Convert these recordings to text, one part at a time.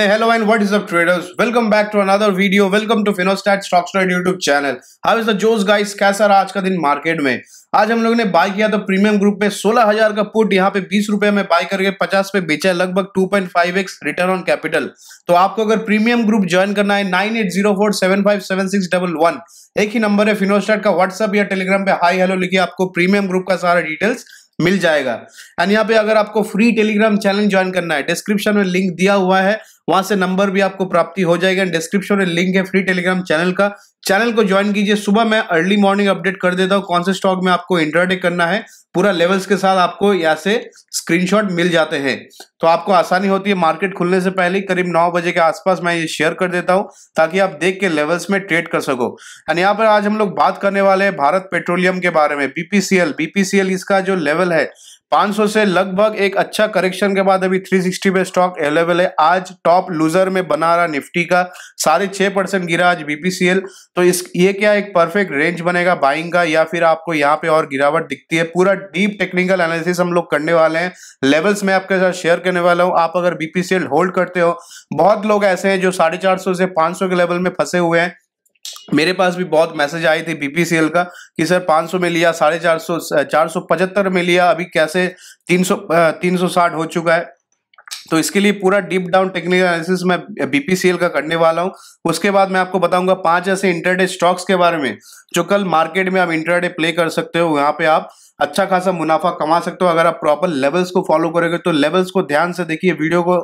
Hey, hello and what is up traders? Welcome back to another video. Welcome to Finostat Stocks Trade YouTube channel. How is the Joe's guys? कैसा रहा आज का दिन market में आज हम लोगों ने बाय किया तो प्रीमियम ग्रुप पे 16000 का पुट यहाँ पे बीस रुपए में बाय करके 50 पे बेचा है लगभग 2.5x रिटर्न ऑन कैपिटल तो आपको अगर प्रीमियम ग्रुप ज्वाइन करना है nine eight zero four seven five seven six double one एक ही नंबर है फिनोस्टाट का व्हाट्सअप या टेलीग्राम पे हाई हेलो लिखिए आपको प्रीमियम ग्रुप का सारा डिटेल्स मिल जाएगा एंड यहाँ पे अगर आपको फ्री टेलीग्राम चैनल ज्वाइन करना है डिस्क्रिप्शन में लिंक दिया हुआ है वहां से नंबर भी आपको प्राप्ति हो जाएगा डिस्क्रिप्शन में लिंक है फ्री टेलीग्राम चैनल का चैनल को ज्वाइन कीजिए सुबह मैं अर्ली मॉर्निंग अपडेट कर देता हूँ कौन से स्टॉक में आपको इंटरडे करना है पूरा लेवल्स के साथ आपको यहाँ से स्क्रीन मिल जाते हैं तो आपको आसानी होती है मार्केट खुलने से पहले करीब नौ बजे के आसपास मैं ये शेयर कर देता हूँ ताकि आप देख के लेवल्स में ट्रेड कर सको एंड यहाँ पर आज हम लोग बात करने वाले हैं भारत पेट्रोलियम के बारे में बीपीसीएल बीपीसीएल इसका जो लेवल अवेलेबल है 500 से लगभग एक अच्छा करेक्शन के बाद अभी 360 पे स्टॉक अवेलेबल है आज टॉप लूजर में बना रहा निफ्टी का साढ़े छह परसेंट गिरा आज बीपीसीएल तो इस ये क्या एक परफेक्ट रेंज बनेगा बाइंग का या फिर आपको यहाँ पे और गिरावट दिखती है पूरा डीप टेक्निकल एनालिसिस हम लोग करने वाले हैं लेवल्स मैं आपके साथ शेयर करने वाला हूँ आप अगर बीपीसीएल होल्ड करते हो बहुत लोग ऐसे हैं जो साढ़े से पांच के लेवल में फंसे हुए हैं मेरे पास भी बहुत मैसेज आए थे बीपीसीएल का कि सर 500 में लिया साढ़े चार सौ चार सौ पचहत्तर में लिया अभी कैसे तीन सौ तीन सौ साठ हो चुका है तो इसके लिए पूरा डीप डाउन टेक्निकल एनालिसिस मैं बीपीसीएल का करने वाला हूं उसके बाद मैं आपको बताऊंगा पांच ऐसे इंटरडे स्टॉक्स के बारे में जो कल मार्केट में आप इंटरडे प्ले कर सकते हो यहाँ पे आप अच्छा खासा मुनाफा कमा सकते हो अगर आप प्रॉपर लेवल्स को फॉलो करोगे तो लेवल्स को ध्यान से देखिए वीडियो को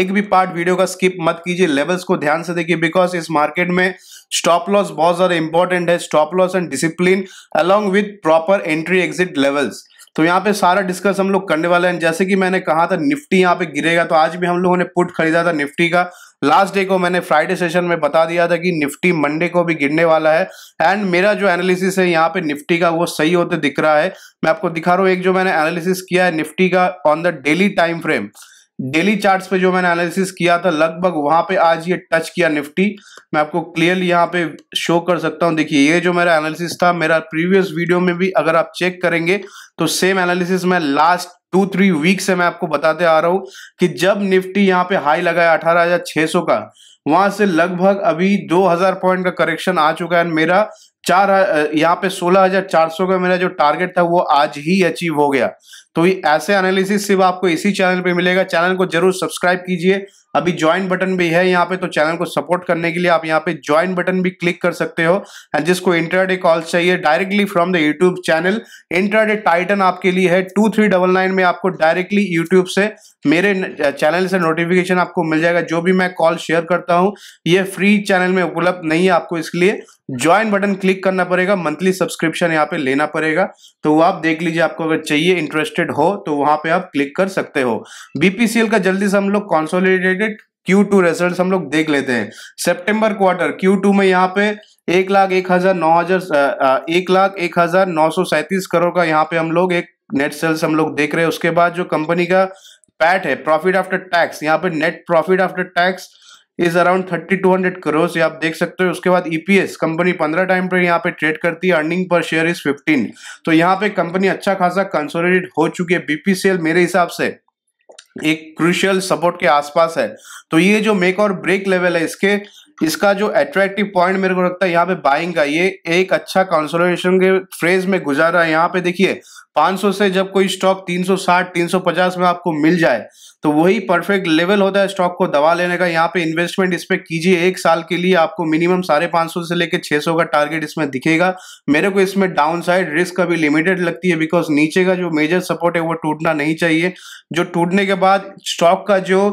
एक भी पार्ट वीडियो का स्किप मत कीजिए लेवल्स को ध्यान से देखिए बिकॉज इस मार्केट में स्टॉप लॉस बहुत ज़्यादा इंपॉर्टेंट है stop loss and discipline along with proper entry exit levels तो यहाँ पे सारा डिस्कस हम लोग करने वाले हैं जैसे कि मैंने कहा था निफ्टी यहाँ पे गिरेगा तो आज भी हम लोगों ने पुट खरीदा था निफ्टी का लास्ट डे को मैंने फ्राइडे सेशन में बता दिया था कि निफ्टी मंडे को भी गिरने वाला है एंड मेरा जो एनालिसिस है यहाँ पे निफ्टी का वो सही होते दिख रहा है मैं आपको दिखा रहा हूँ एक जो मैंने एनालिसिस किया है निफ्टी का on the daily time frame daily charts पे जो मैंने एनालिसिस किया था लगभग वहां पे आज ये टच किया निफ्टी मैं आपको क्लियरली यहाँ पे शो कर सकता हूँ देखिए ये जो मेरा एनालिसिस था मेरा प्रीवियस वीडियो में भी अगर आप चेक करेंगे तो सेम एनालिसिस मैं लास्ट टू थ्री वीक से मैं आपको बताते आ रहा हूँ कि जब निफ्टी यहाँ पे हाई लगाया अठारह का वहां से लगभग अभी 2000 पॉइंट का करेक्शन आ चुका है मेरा चार यहाँ पे सोलह हजार चार सौ का मेरा जो टारगेट था वो आज ही अचीव हो गया तो ये ऐसे एनालिसिस सिर्फ आपको इसी चैनल पे मिलेगा चैनल को जरूर सब्सक्राइब कीजिए अभी ज्वाइन बटन भी है यहाँ पे तो चैनल को सपोर्ट करने के लिए आप यहाँ पे ज्वाइन बटन भी क्लिक कर सकते हो एंड जिसको इंटरडे कॉल चाहिए directly from the YouTube channel intraday titan आपके लिए है टू थ्री डबल नाइन में आपको डायरेक्टली यूट्यूब से मेरे चैनल से नोटिफिकेशन आपको मिल जाएगा जो भी मैं कॉल शेयर करता हूँ ये फ्री चैनल में उपलब्ध नहीं है आपको इसलिए ज्वाइन बटन क्लिक करना पड़ेगा मंथली सब्सक्रिप्शन यहाँ पे लेना पड़ेगा तो वो आप देख लीजिए आपको अगर चाहिए इंटरेस्टेड हो तो वहां पे आप क्लिक कर सकते हो बीपीसीएल का जल्दी से हम लोग कॉन्सोलिडेटेड क्यू टू रिजल्ट हम लोग देख लेते हैं सेप्टेम्बर क्वार्टर क्यू टू में यहाँ पे एक लाख एक हजार नौ हजार एक लाख एक हजार नौ सौ सैंतीस करोड़ का यहाँ पे हम लोग एक नेट सेल्स हम लोग देख रहे हैं उसके बाद जो कंपनी का पैट है प्रॉफिट आफ्टर टैक्स यहाँ पे net profit after tax is around thirty two hundred crores आप देख सकते हो उसके बाद ईपीएस e कंपनी पंद्रह टाइम पर यहाँ पे ट्रेड करती है earning per share is fifteen तो यहाँ पे कंपनी अच्छा खासा कंसोलिडेट हो चुकी है बीपीसीएल मेरे हिसाब से एक क्रूशियल सपोर्ट के आसपास है तो ये जो मेक और ब्रेक लेवल है इसके इसका जो अट्रैक्टिव पॉइंट मेरे को लगता है यहाँ पे बाइंग का ये एक अच्छा कंसोलिडेशन के फ्रेज में गुजारा है यहाँ पे देखिए 500 से जब कोई स्टॉक 360 350 में आपको मिल जाए तो वही परफेक्ट लेवल होता है स्टॉक को दबा लेने का यहाँ पे इन्वेस्टमेंट इस पर कीजिए एक साल के लिए आपको मिनिमम साढ़े पाँच सौ से लेकर 600 का टारगेट इसमें दिखेगा मेरे को इसमें डाउन साइड रिस्क अभी लिमिटेड लगती है बिकॉज नीचे का जो मेजर सपोर्ट है वो टूटना नहीं चाहिए जो टूटने के बाद स्टॉक का जो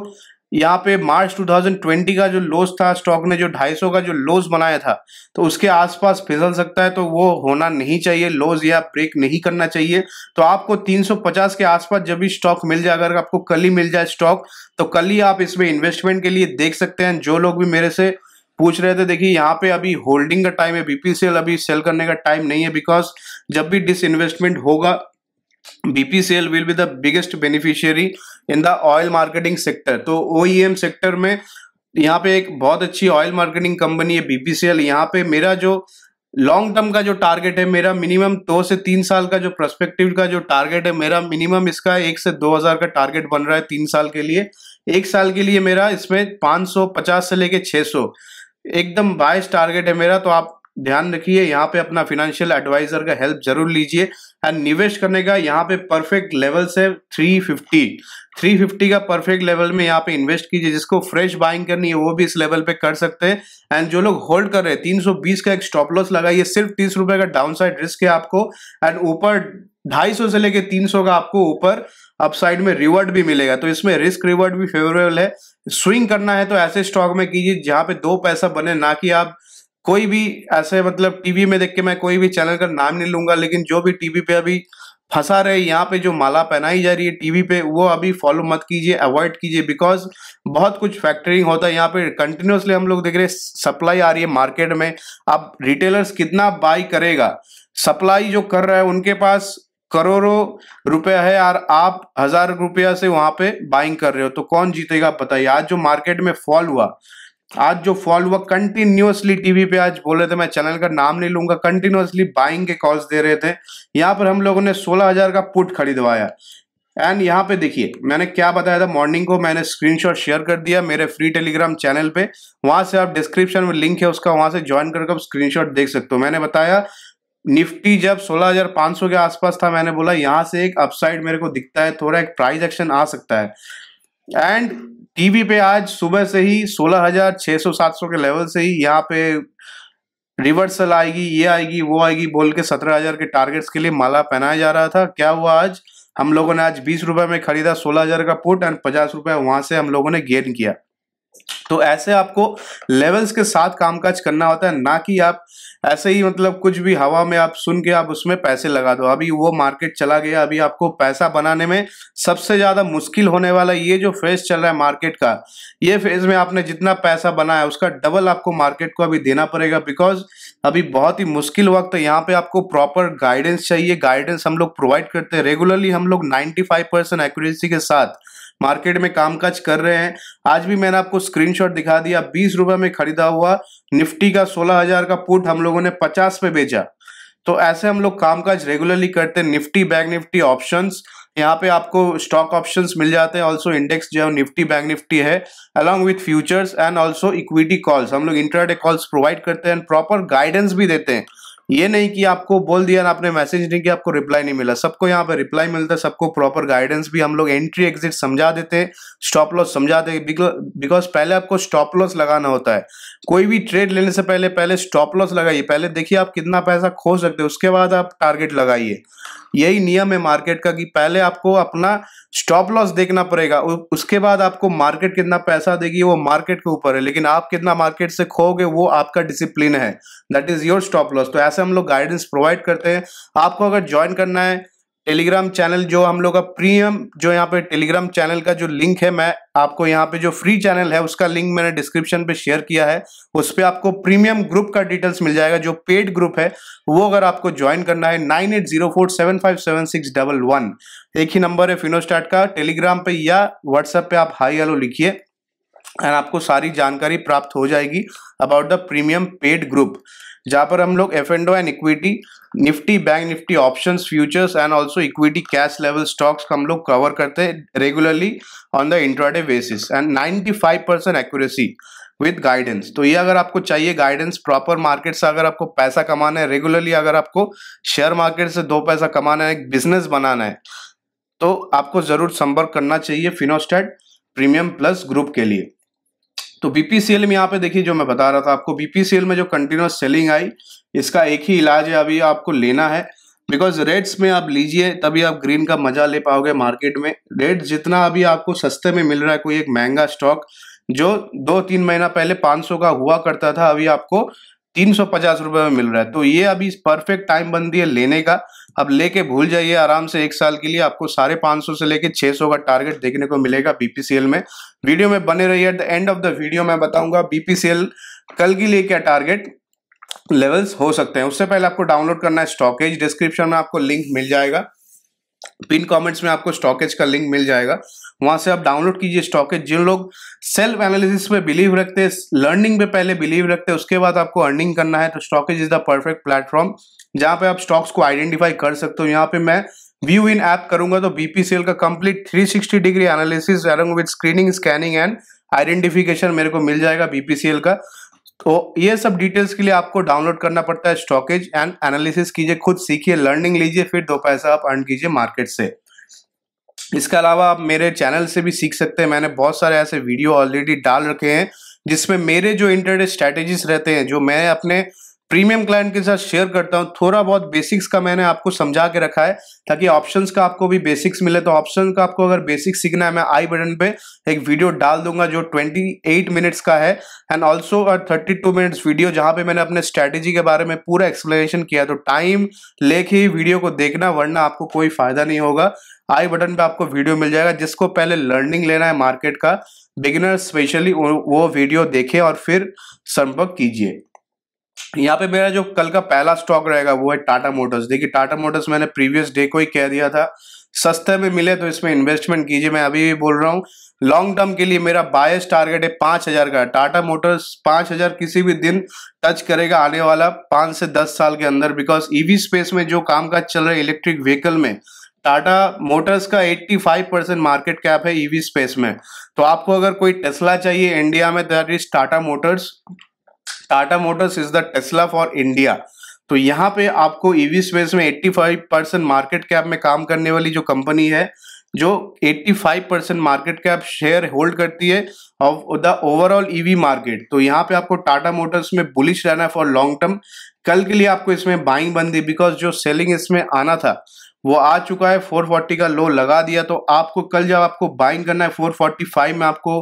यहाँ पे मार्च 2020 का जो लोस था स्टॉक ने जो 250 का जो लोस बनाया था तो उसके आसपास फिसल सकता है तो वो होना नहीं चाहिए लोस या ब्रेक नहीं करना चाहिए तो आपको 350 के आसपास जब भी स्टॉक मिल जाए अगर आपको कल ही मिल जाए स्टॉक तो कल ही आप इसमें इन्वेस्टमेंट के लिए देख सकते हैं जो लोग भी मेरे से पूछ रहे थे देखिए यहाँ पे अभी होल्डिंग का टाइम है बीपीसीएल अभी सेल करने का टाइम नहीं है बिकॉज जब भी डिस इन्वेस्टमेंट होगा BPCL will be the biggest beneficiary in the oil marketing sector तो OEM सेक्टर में यहाँ पे एक बहुत अच्छी ऑयल मार्केटिंग कंपनी है सी एल यहाँ पे मेरा जो लॉन्ग टर्म का जो टारगेट है मेरा मिनिमम दो से तीन साल का जो प्रस्पेक्टिव का जो टारगेट है मेरा मिनिमम इसका एक से दो हजार का टारगेट बन रहा है तीन साल के लिए एक साल के लिए मेरा इसमें पाँच सौ पचास से लेके छः सौ एकदम बाइस टारगेट है मेरा तो आप ध्यान रखिए यहाँ पे अपना फिनेंशियल एडवाइजर का हेल्प जरूर लीजिए एंड निवेश करने का यहाँ पे परफेक्ट लेवल से 350 350 का परफेक्ट लेवल में यहाँ पे इन्वेस्ट कीजिए जिसको फ्रेश बाइंग करनी है वो भी इस लेवल पे कर सकते हैं एंड जो लोग होल्ड कर रहे हैं 320 का एक स्टॉप लॉस लगाइए सिर्फ तीस रुपए का डाउन साइड रिस्क है आपको एंड ऊपर ढाई से लेके तीन का आपको ऊपर अपसाइड में रिवर्ड भी मिलेगा तो इसमें रिस्क रिवर्ड भी फेवरेबल है स्विंग करना है तो ऐसे स्टॉक में कीजिए जहाँ पे दो पैसा बने ना कि आप कोई भी ऐसे मतलब टीवी में देख के मैं कोई भी चैनल का नाम नहीं लूंगा लेकिन जो भी टीवी पे अभी फंसा रहे यहाँ पे जो माला पहनाई जा रही है टीवी पे वो अभी फॉलो मत कीजिए अवॉइड कीजिए बिकॉज बहुत कुछ फैक्टरिंग होता है यहाँ पे कंटिन्यूसली हम लोग देख रहे सप्लाई आ रही है मार्केट में अब रिटेलर्स कितना बाई करेगा सप्लाई जो कर रहा है उनके पास करोड़ों रुपया है और आप हजार रुपया से वहां पे बाइंग कर रहे हो तो कौन जीतेगा पता है आज जो मार्केट में फॉल हुआ आज जो फॉल हुआ कंटिन्यूसली टीवी पे आज बोल रहे थे मैं चैनल का नाम नहीं लूंगा कंटिन्यूसली बाइंग के कॉल्स दे रहे थे यहाँ पर हम लोगों ने सोलह हजार का पुट खरीदवाया एंड यहाँ पे देखिए मैंने क्या बताया था मॉर्निंग को मैंने स्क्रीनशॉट शेयर कर दिया मेरे फ्री टेलीग्राम चैनल पे वहां से आप डिस्क्रिप्शन में लिंक है उसका वहां से ज्वाइन करके आप शॉट देख सकते हो मैंने बताया निफ्टी जब 16,500 के आसपास था मैंने बोला यहाँ से एक अपसाइड मेरे को दिखता है थोड़ा एक प्राइस एक्शन आ सकता है एंड टीवी पे आज सुबह से ही 16,600-700 के लेवल से ही यहाँ पे रिवर्सल आएगी ये आएगी वो आएगी बोल के 17,000 के टारगेट्स के लिए माला पहनाया जा रहा था क्या हुआ आज हम लोगों ने आज बीस रुपए में खरीदा सोलह हजार का पुट एंड पचास रुपए वहां से हम लोगों ने गेन किया तो ऐसे आपको लेवल्स के साथ कामकाज करना होता है ना कि आप ऐसे ही मतलब कुछ भी हवा में आप सुन के आप उसमें पैसे लगा दो अभी वो मार्केट चला गया अभी आपको पैसा बनाने में सबसे ज़्यादा मुश्किल होने वाला ये जो फेज चल रहा है मार्केट का ये फेज में आपने जितना पैसा बनाया उसका डबल आपको मार्केट को अभी देना पड़ेगा बिकॉज अभी बहुत ही मुश्किल वक्त है यहाँ पे आपको प्रॉपर गाइडेंस चाहिए गाइडेंस हम लोग प्रोवाइड करते हैं रेगुलरली हम लोग नाइन्टी फाइव परसेंट एक्यूरेसी के साथ मार्केट में कामकाज कर रहे हैं आज भी मैंने आपको स्क्रीनशॉट दिखा दिया बीस रुपए में खरीदा हुआ निफ्टी का सोलह हजार का पुट हम लोगों ने पचास पे बेचा तो ऐसे हम लोग कामकाज रेगुलरली करते हैं निफ्टी बैंक निफ्टी ऑप्शंस यहाँ पे आपको स्टॉक ऑप्शंस मिल जाते हैं ऑल्सो इंडेक्स जो है निफ्टी बैंक निफ्टी है along with futures and also equity calls हम लोग इंटरनेट कॉल्स प्रोवाइड करते हैं प्रॉपर गाइडेंस भी देते हैं ये नहीं कि आपको बोल दिया ना आपने मैसेज नहीं किया आपको रिप्लाई नहीं मिला सबको यहाँ पे रिप्लाई मिलता है सबको प्रॉपर गाइडेंस भी हम लोग एंट्री एग्जिट समझा देते हैं स्टॉप लॉस समझा देते बिकॉज पहले आपको स्टॉप लॉस लगाना होता है कोई भी ट्रेड लेने से पहले पहले स्टॉप लॉस लगाइए पहले देखिए आप कितना पैसा खो सकते उसके बाद आप टारगेट लगाइए यही नियम है मार्केट का कि पहले आपको अपना स्टॉप लॉस देखना पड़ेगा उसके बाद आपको मार्केट कितना पैसा देगी वो मार्केट के ऊपर है लेकिन आप कितना मार्केट से खोगे वो आपका डिसिप्लिन है that is your stop loss तो ऐसा हम लोग गाइडेंस प्रोवाइड करते हैं आपको अगर ज्वाइन करना है टेलीग्राम चैनल जो हम लोग का प्रीमियम जो यहाँ पे टेलीग्राम चैनल का जो लिंक है मैं आपको यहाँ पे जो फ्री चैनल है उसका लिंक मैंने डिस्क्रिप्शन पे शेयर किया है उस पर आपको प्रीमियम ग्रुप का डिटेल्स मिल जाएगा जो पेड ग्रुप है वो अगर आपको ज्वाइन करना है nine eight zero four seven five seven six double one एक ही नंबर है फिनोस्टार्ट का टेलीग्राम पे या व्हाट्सएप पे आप हाई हेलो लिखिए एंड आपको सारी जानकारी प्राप्त हो जाएगी about the premium paid group जहां पर हम लोग F and and equity Nifty bank Nifty option futures and also equity cash level stocks हम लोग कवर करते हैं regularly on the intraday basis and 95 percent accuracy with guidance तो ये अगर आपको चाहिए गाइडेंस प्रॉपर मार्केट से अगर आपको पैसा कमाना है रेगुलरली अगर आपको शेयर मार्केट से दो पैसा कमाना है एक बिजनेस बनाना है तो आपको ज़रूर संपर्क करना चाहिए फिनोस्टेट प्रीमियम प्लस ग्रुप के लिए तो बीपीसीएल में यहाँ पे देखिए जो मैं बता रहा था आपको बीपीसीएल में जो कंटिन्यूस सेलिंग आई इसका एक ही इलाज है अभी आपको लेना है बिकॉज रेट्स में आप लीजिए तभी आप ग्रीन का मजा ले पाओगे मार्केट में रेट जितना अभी आपको सस्ते में मिल रहा है कोई एक महंगा स्टॉक जो दो तीन महीना पहले 500 का हुआ करता था अभी आपको तीन सौ पचास रुपए में मिल रहा है तो ये अभी परफेक्ट टाइम बन है लेने का अब लेके भूल जाइए आराम से एक साल के लिए आपको साढ़े पाँच सौ से लेके छः सौ का टारगेट देखने को मिलेगा बीपीसीएल में वीडियो में बने रहिए at the end of the video मैं बताऊंगा बीपीसीएल कल के लिए क्या टारगेट लेवल्स हो सकते हैं उससे पहले आपको डाउनलोड करना है स्टॉकेज डिस्क्रिप्शन में आपको लिंक मिल जाएगा पिन कमेंट्स में आपको स्टॉकेज का लिंक मिल जाएगा वहां से आप डाउनलोड कीजिए स्टॉकेज जिन लोग सेल्फ एनालिसिस पे बिलीव रखते हैं लर्निंग पे पहले बिलीव रखते हैं उसके बाद आपको अर्निंग करना है तो StockEdge is the perfect platform जहां पे आप स्टॉक्स को आइडेंटिफाई कर सकते हो यहाँ पे मैं व्यू इन ऐप करूंगा तो बीपीसीएल का complete three degree analysis with screening scanning and identification मेरे को मिल जाएगा बीपीसीएल का तो ये सब डिटेल्स के लिए आपको डाउनलोड करना पड़ता है स्टॉकेज एंड एनालिसिस कीजिए खुद सीखिए लर्निंग लीजिए फिर दो पैसा आप अर्न कीजिए मार्केट से इसके अलावा आप मेरे चैनल से भी सीख सकते हैं मैंने बहुत सारे ऐसे वीडियो ऑलरेडी डाल रखे हैं जिसमें मेरे जो इंटरनेट स्ट्रैटेजीज रहते हैं जो मैं अपने प्रीमियम क्लाइंट के साथ शेयर करता हूँ थोड़ा बहुत बेसिक्स का मैंने आपको समझा के रखा है ताकि ऑप्शंस का आपको भी बेसिक्स मिले तो ऑप्शन का आपको अगर बेसिक्स सीखना है मैं आई बटन पे एक वीडियो डाल दूंगा जो 28 मिनट्स का है and also thirty two minutes video जहाँ पे मैंने अपने स्ट्रेटेजी के बारे में पूरा एक्सप्लेनेशन किया तो टाइम लेके ही वीडियो को देखना वरना आपको कोई फायदा नहीं होगा आई बटन पे आपको वीडियो मिल जाएगा जिसको पहले लर्निंग लेना है मार्केट का बिगिनर स्पेशली वो वीडियो देखे और फिर संपर्क कीजिए यहाँ पे मेरा जो कल का पहला स्टॉक रहेगा वो है टाटा मोटर्स देखिए टाटा मोटर्स मैंने प्रीवियस डे को ही कह दिया था सस्ते में मिले तो इसमें इन्वेस्टमेंट कीजिए मैं अभी भी बोल रहा हूँ लॉन्ग टर्म के लिए मेरा बायस टारगेट है पांच हज़ार का टाटा मोटर्स पांच हज़ार किसी भी दिन टच करेगा आने वाला पांच से दस साल के अंदर बिकॉज ईवी स्पेस में जो काम काज चल रहा है इलेक्ट्रिक व्हीकल में टाटा मोटर्स का 85 परसेंट मार्केट कैप है ईवी e स्पेस में तो आपको अगर कोई टेस्ला चाहिए इंडिया में that is Tata Motors Tata Motors is the Tesla for India तो यहाँ पे आपको ईवी e स्पेस में 85 परसेंट मार्केट कैप में काम करने वाली जो कंपनी है जो 85 परसेंट मार्केट आप शेयर होल्ड करती है of the overall EV market तो यहाँ पे आपको टाटा मोटर्स में बुलिश रहना है फॉर लॉन्ग टर्म कल के लिए आपको इसमें बाइंग बंद दी बिकॉज जो सेलिंग इसमें आना था वो आ चुका है 440 का लो लगा दिया तो आपको कल जब आपको बाइंग करना है 445 में आपको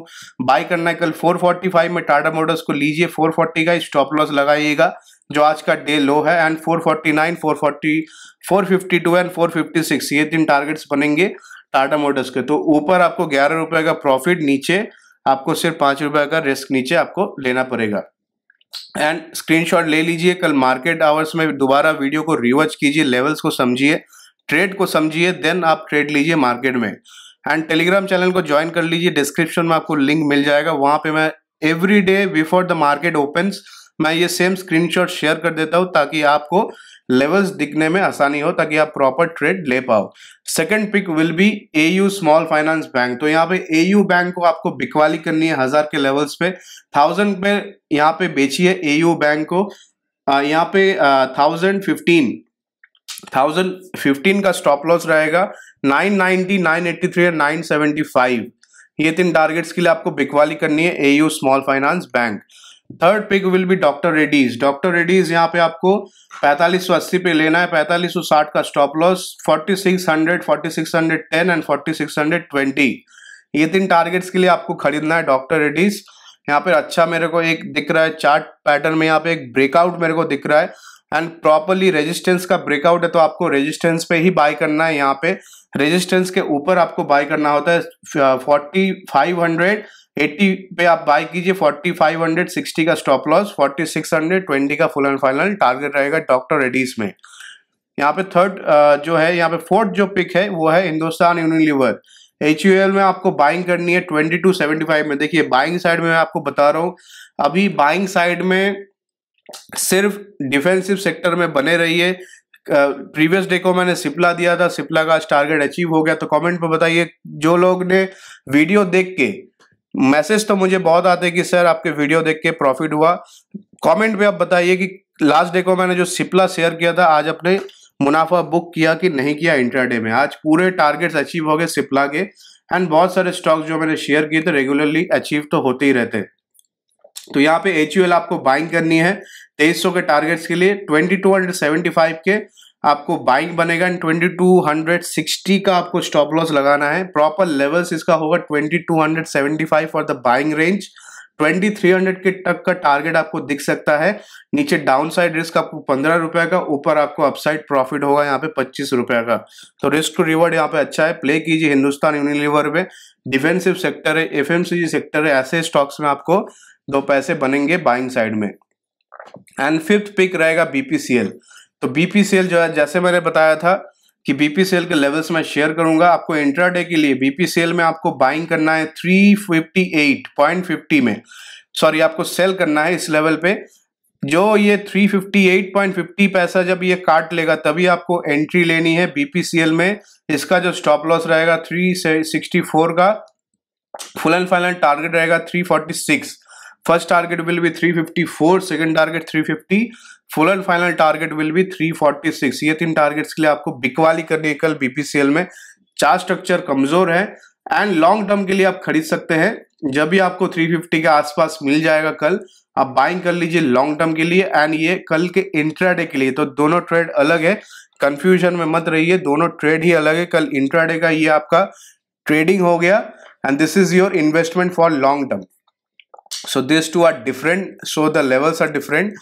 बाई करना है कल 445 में टाटा मोटर्स को लीजिए 440 का स्टॉप लॉस लगाइएगा जो आज का डे लो है एंड 449, 440, 452 एंड 456 ये तीन टारगेट्स बनेंगे टाटा मोटर्स के तो ऊपर आपको ग्यारह रुपए का प्रॉफिट नीचे आपको सिर्फ पांच रुपए का रिस्क नीचे आपको लेना पड़ेगा एंड स्क्रीनशॉट ले लीजिए कल मार्केट आवर्स में दोबारा वीडियो को रिवर्च कीजिए लेवल्स को समझिए ट्रेड को समझिए देन आप ट्रेड लीजिए मार्केट में एंड टेलीग्राम चैनल को ज्वाइन कर लीजिए डिस्क्रिप्शन में आपको लिंक मिल जाएगा वहां पे मैं every day before the market opens मैं ये सेम स्क्रीनशॉट शेयर कर देता हूँ ताकि आपको लेवल्स दिखने में आसानी हो ताकि आप प्रॉपर ट्रेड ले पाओ second pick will be AU small finance bank तो यहाँ पे एयू बैंक को आपको बिकवाली करनी है हजार के लेवल्स पे थाउजेंड पे यहाँ पे बेचिए एयू बैंक को यहाँ पे थाउजेंड फिफ्टीन थाउजेंड फिफ्टीन का स्टॉप लॉस रहेगा nine ninety nine eighty three और नाइन सेवेंटी फाइव ये तीन टारगेट्स के लिए आपको बिकवाली करनी है AU small finance bank third pick will be doctor Reddy's doctor Reddy's यहाँ पे आपको पैंतालीस सौ अस्सी पे लेना है पैंतालीस सौ साठ का stop loss forty six hundred forty six hundred ten and forty six hundred twenty ये तीन टारगेट्स के लिए आपको खरीदना है डॉक्टर रेडीज यहाँ पे अच्छा मेरे को एक दिख रहा है चार्ट पैटर्न में यहाँ पे एक ब्रेकआउट मेरे को दिख रहा है एंड प्रॉपरली रेजिस्टेंस का ब्रेकआउट है तो आपको रेजिस्टेंस पे ही बाय करना है यहाँ पे रेजिस्टेंस के ऊपर आपको बाय करना होता है फोर्टी फाइव हंड्रेड एट्टी पे आप बाय कीजिए फोर्टी फाइव हंड्रेड सिक्सटी का stop loss forty six hundred twenty का फुल एंड फाइनल टारगेट रहेगा डॉक्टर रेडीज में यहाँ पे थर्ड जो है यहाँ पे फोर्थ जो पिक है वो है हिंदुस्तान यूनिलीवर एच में आपको बाइंग करनी है ट्वेंटी टू सेवेंटी फाइव में देखिए बाइंग साइड में मैं आपको बता रहा हूँ अभी बाइंग साइड में सिर्फ डिफेंसिव सेक्टर में बने रही है प्रीवियस डे को मैंने सिप्ला दिया था सिप्ला का आज टारगेट अचीव हो गया तो कमेंट पर बताइए जो लोग ने वीडियो देख के मैसेज तो मुझे बहुत आते हैं कि सर आपके वीडियो देख के प्रॉफिट हुआ कमेंट में आप बताइए कि लास्ट डे को मैंने जो सिप्ला शेयर किया था आज अपने मुनाफा बुक किया कि नहीं किया इंटरडे में आज पूरे टारगेट्स अचीव हो गए सिप्ला के एंड बहुत सारे स्टॉक्स जो मैंने शेयर किए थे रेगुलरली अचीव तो होते ही रहते तो यहाँ पे एच आपको बाइंग करनी है तेईस के टारगेट्स के लिए ट्वेंटी के आपको बाइंग बनेगा and twenty two hundred sixty का आपको स्टॉप लॉस लगाना है प्रॉपर लेवल्स इसका होगा twenty two hundred seventy five for the buying range twenty three hundred के तक का टारगेट आपको दिख सकता है नीचे डाउन साइड रिस्क आपको पंद्रह रुपए का ऊपर आपको अपसाइड प्रॉफिट होगा यहाँ पे पच्चीस रुपए का तो रिस्क टू रिवॉर्ड यहाँ पे अच्छा है प्ले कीजिए हिंदुस्तान यूनिलीवर में डिफेंसिव सेक्टर है एफ सेक्टर है ऐसे स्टॉक्स में आपको दो पैसे बनेंगे बाइंग साइड में एंड फिफ्थ पिक रहेगा बीपीसीएल तो बीपी सेल जो है जैसे मैंने बताया था कि बीपी सेल के लेवल्स में शेयर करूंगा आपको इंट्राडे के लिए बीपी सेल में आपको बाइंग करना है 358.50 में सॉरी आपको सेल करना है इस लेवल पे जो ये 358.50 पैसा जब ये काट लेगा तभी आपको एंट्री लेनी है बीपीसीएल में इसका जो स्टॉप लॉस रहेगा 364 का फुल एंड फाइनल टारगेट रहेगा 346 first target will be 354 second target fifty full and final target will be 346 ये तीन टारगेट्स के लिए आपको बिकवाली करनी है कल बीपीसीएल में चार स्ट्रक्चर कमजोर है एंड लॉन्ग टर्म के लिए आप खरीद सकते हैं जब भी आपको 350 के आसपास मिल जाएगा कल आप बाइंग कर लीजिए लॉन्ग टर्म के लिए एंड ये कल के इंट्राडे के लिए तो दोनों ट्रेड अलग है कंफ्यूजन में मत रहिए दोनों ट्रेड ही अलग है कल इंट्राडे का ये आपका ट्रेडिंग हो गया and this is your investment for long term so this two are different so the levels are different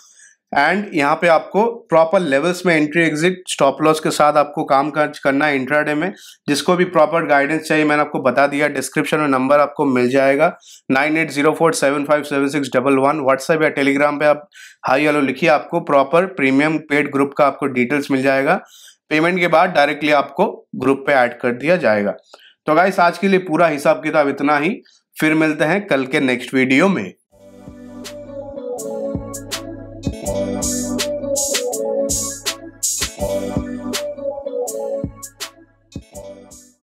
and यहाँ पे आपको प्रॉपर लेवल्स में एंट्री एग्जिट स्टॉप लॉस के साथ आपको काम करना है इंट्राडे में जिसको भी प्रॉपर गाइडेंस चाहिए मैंने आपको बता दिया डिस्क्रिप्शन में नंबर आपको मिल जाएगा nine eight zero four seven five seven six double one WhatsApp या टेलीग्राम पे आप हाई हेलो लिखिए आपको प्रॉपर प्रीमियम पेड ग्रुप का आपको डिटेल्स मिल जाएगा पेमेंट के बाद डायरेक्टली आपको ग्रुप पे ऐड कर दिया जाएगा तो गाइस आज के लिए पूरा हिसाब किताब इतना ही फिर मिलते हैं कल के नेक्स्ट वीडियो में